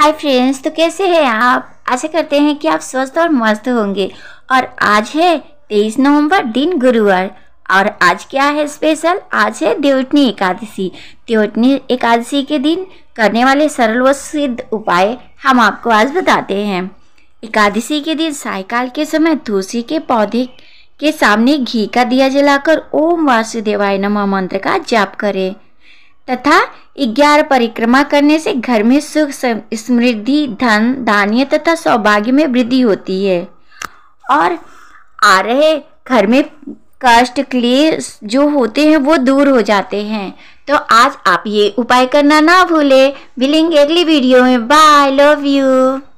hi friends तो कैसे हैं आप आशा करते हैं कि आप स्वस्थ और मस्त होंगे और आज है तेईस नवंबर दिन गुरुवार और आज क्या है स्पेशल आज है देवटनी एकादशी देवटनी एकादशी के दिन करने वाले सरल व सिद्ध उपाय हम आपको आज बताते हैं एकादशी के दिन सायकाल के समय तुलसी के पौधे के सामने घी का दिया जलाकर ओम वासुदेवाय नमः मंत्र का जाप करें तथा ग्यारह परिक्रमा करने से घर में सुख समृद्धि धन धान्य तथा सौभाग्य में वृद्धि होती है और आ रहे घर में कष्ट क्लेश जो होते हैं वो दूर हो जाते हैं तो आज आप ये उपाय करना ना भूलें मिलेंगे अगली वीडियो में बाय लव यू